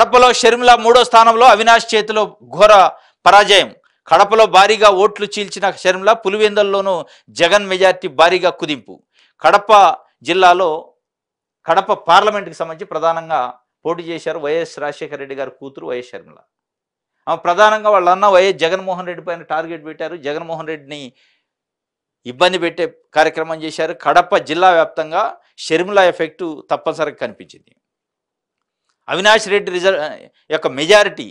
కడపలో షర్మిల మూడో స్థానంలో అవినాష్ చేతిలో ఘోర పరాజయం కడపలో భారీగా ఓట్లు చీల్చిన షర్మిల పులివెందల్లోనూ జగన్ మెజార్టీ భారీగా కుదింపు కడప జిల్లాలో కడప పార్లమెంటుకి సంబంధించి ప్రధానంగా పోటీ చేశారు వైఎస్ రాజశేఖర రెడ్డి గారి కూతురు వైఎస్ షర్మిల ఆమె ప్రధానంగా వాళ్ళ అన్న వైఎస్ జగన్మోహన్ రెడ్డి పైన టార్గెట్ పెట్టారు జగన్మోహన్ రెడ్డిని ఇబ్బంది పెట్టే కార్యక్రమం చేశారు కడప జిల్లా వ్యాప్తంగా షర్మిలా ఎఫెక్టు తప్పనిసరిగా కనిపించింది అవినాష్ రెడ్డి రిజర్వ్ యొక్క మెజారిటీ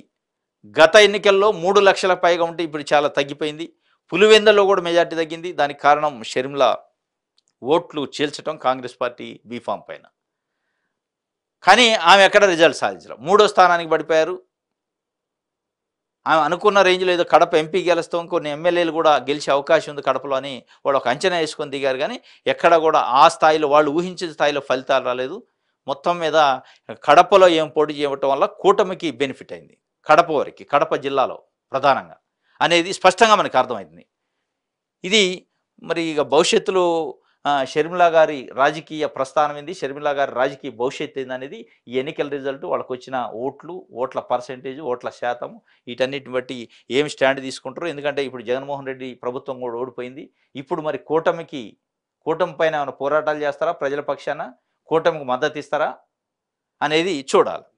గత ఎన్నికల్లో మూడు లక్షల పైగా ఉంటే ఇప్పుడు చాలా తగ్గిపోయింది పులివెందలో కూడా మెజార్టీ తగ్గింది దానికి కారణం షర్మిల ఓట్లు చీల్చడం కాంగ్రెస్ పార్టీ బీఫామ్ పైన కానీ ఆమె ఎక్కడ రిజల్ట్ సాధించరు మూడో స్థానానికి పడిపోయారు ఆమె అనుకున్న రేంజ్లో ఏదో కడప ఎంపీ గెలుస్తాం కొన్ని ఎమ్మెల్యేలు కూడా గెలిచే అవకాశం ఉంది కడపలో అని వాళ్ళు ఒక అంచనా వేసుకొని దిగారు కానీ ఎక్కడ కూడా ఆ స్థాయిలో వాళ్ళు ఊహించిన స్థాయిలో ఫలితాలు రాలేదు మొత్తం మీద కడపలో ఏం పోటీ చేయటం వల్ల కూటమికి బెనిఫిట్ అయింది కడప వరకు కడప జిల్లాలో ప్రధానంగా అనేది స్పష్టంగా మనకు అర్థమైంది ఇది మరి ఇక భవిష్యత్తులో షర్మిలా గారి రాజకీయ ప్రస్థానం ఏంది షర్మిలా గారి రాజకీయ భవిష్యత్తు ఏంది అనేది ఈ ఎన్నికల రిజల్ట్ వాళ్ళకు వచ్చిన ఓట్లు ఓట్ల పర్సంటేజ్ ఓట్ల శాతం వీటన్నిటిని బట్టి ఏం స్టాండ్ తీసుకుంటారు ఎందుకంటే ఇప్పుడు జగన్మోహన్ రెడ్డి ప్రభుత్వం కూడా ఓడిపోయింది ఇప్పుడు మరి కూటమికి కూటమి పైన ఏమైనా పోరాటాలు చేస్తారా ప్రజల పక్షాన కూటమికి మద్దతు ఇస్తారా అనేది చూడాలి